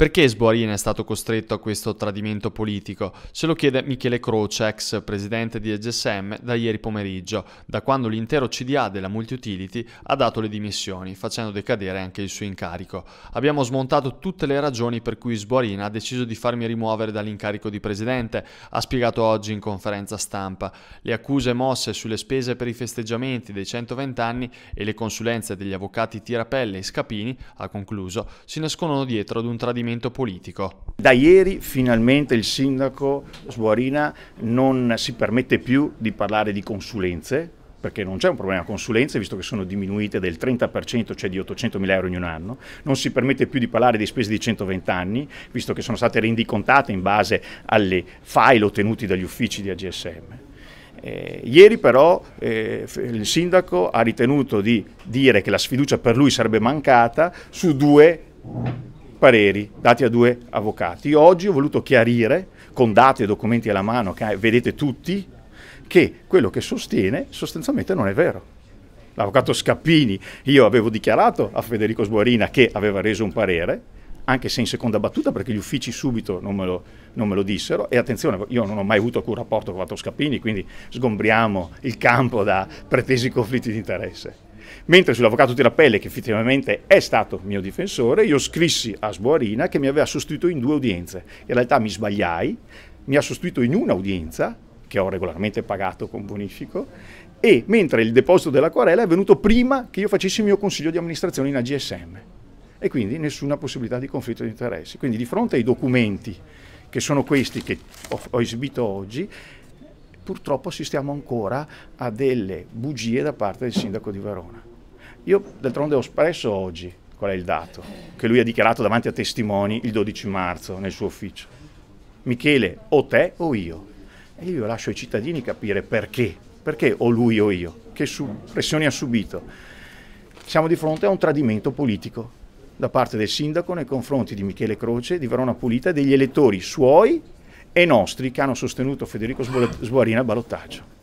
Perché Sboarina è stato costretto a questo tradimento politico? Se lo chiede Michele Croce, ex presidente di EGSM, da ieri pomeriggio, da quando l'intero CDA della Multiutility ha dato le dimissioni, facendo decadere anche il suo incarico. Abbiamo smontato tutte le ragioni per cui Sboarina ha deciso di farmi rimuovere dall'incarico di presidente, ha spiegato oggi in conferenza stampa. Le accuse mosse sulle spese per i festeggiamenti dei 120 anni e le consulenze degli avvocati Tirapelle e Scapini, ha concluso, si nascondono dietro ad un tradimento schieramento politico. Da ieri finalmente il sindaco Sbuarina non si permette più di parlare di consulenze, perché non c'è un problema consulenze, visto che sono diminuite del 30%, cioè di 800 mila euro in un anno, non si permette più di parlare di spese di 120 anni, visto che sono state rendicontate in base alle file ottenuti dagli uffici di AGSM. Eh, ieri però eh, il sindaco ha ritenuto di dire che la sfiducia per lui sarebbe mancata su due pareri dati a due avvocati. oggi ho voluto chiarire, con dati e documenti alla mano che vedete tutti, che quello che sostiene sostanzialmente non è vero. L'avvocato Scappini, io avevo dichiarato a Federico Sborina che aveva reso un parere, anche se in seconda battuta perché gli uffici subito non me lo, non me lo dissero e attenzione io non ho mai avuto alcun rapporto con l'avvocato Scappini quindi sgombriamo il campo da pretesi conflitti di interesse. Mentre sull'avvocato Tirapelli, che effettivamente è stato mio difensore, io scrissi a Sboarina che mi aveva sostituito in due udienze. In realtà mi sbagliai, mi ha sostituito in un'udienza, che ho regolarmente pagato con bonifico, e mentre il deposito della querela è venuto prima che io facessi il mio consiglio di amministrazione in AGSM e quindi nessuna possibilità di conflitto di interessi. Quindi di fronte ai documenti che sono questi che ho esibito oggi, purtroppo assistiamo ancora a delle bugie da parte del sindaco di Verona. Io d'altronde ho espresso oggi qual è il dato che lui ha dichiarato davanti a testimoni il 12 marzo nel suo ufficio. Michele, o te o io. E io lascio ai cittadini capire perché, perché o lui o io, che pressioni ha subito. Siamo di fronte a un tradimento politico da parte del sindaco nei confronti di Michele Croce, di Verona Pulita, e degli elettori suoi e nostri che hanno sostenuto Federico Sboarina al ballottaggio.